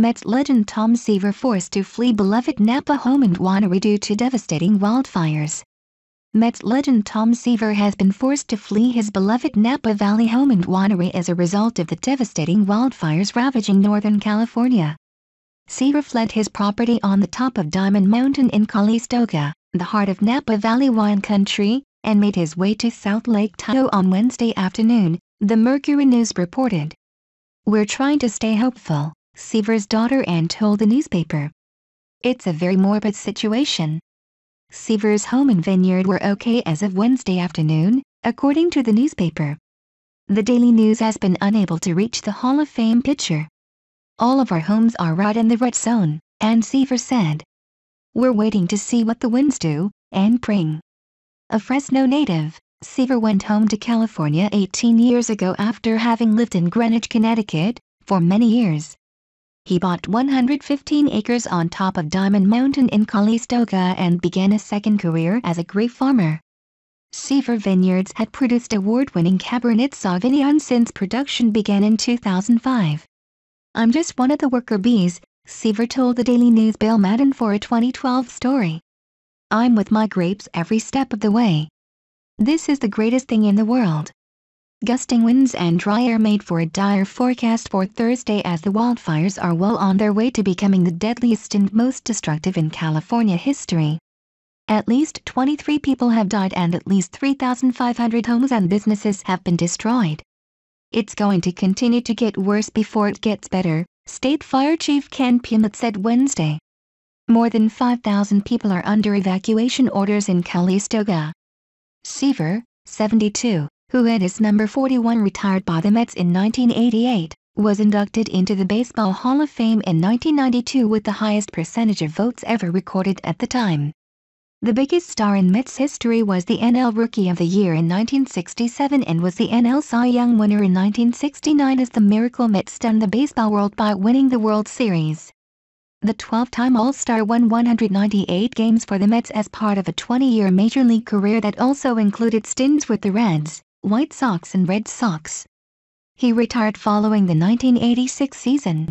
Mets legend Tom Seaver forced to flee beloved Napa home and winery due to devastating wildfires. Mets legend Tom Seaver has been forced to flee his beloved Napa Valley home and winery as a result of the devastating wildfires ravaging Northern California. Seaver fled his property on the top of Diamond Mountain in Calistoga, the heart of Napa Valley wine country, and made his way to South Lake Tahoe on Wednesday afternoon, the Mercury News reported. We're trying to stay hopeful. Seaver's daughter Anne told the newspaper. It's a very morbid situation. Seaver's home and vineyard were okay as of Wednesday afternoon, according to the newspaper. The Daily News has been unable to reach the Hall of Fame pitcher. All of our homes are right in the red zone, Anne Seaver said. We're waiting to see what the winds do, and bring. A Fresno native, Seaver went home to California 18 years ago after having lived in Greenwich, Connecticut, for many years he bought 115 acres on top of Diamond Mountain in Calistoga and began a second career as a grape farmer. Seaver Vineyards had produced award-winning Cabernet Sauvignon since production began in 2005. I'm just one of the worker bees, Seaver told the Daily News Bill Madden for a 2012 story. I'm with my grapes every step of the way. This is the greatest thing in the world. Gusting winds and dry air made for a dire forecast for Thursday as the wildfires are well on their way to becoming the deadliest and most destructive in California history. At least 23 people have died and at least 3,500 homes and businesses have been destroyed. It's going to continue to get worse before it gets better, State Fire Chief Ken Piment said Wednesday. More than 5,000 people are under evacuation orders in Calistoga. Seaver, 72 who had his number 41 retired by the Mets in 1988, was inducted into the Baseball Hall of Fame in 1992 with the highest percentage of votes ever recorded at the time. The biggest star in Mets history was the NL Rookie of the Year in 1967 and was the NL Cy Young winner in 1969 as the Miracle Mets stunned the baseball world by winning the World Series. The 12-time All-Star won 198 games for the Mets as part of a 20-year Major League career that also included stints with the Reds. White socks and Red socks. He retired following the 1986 season.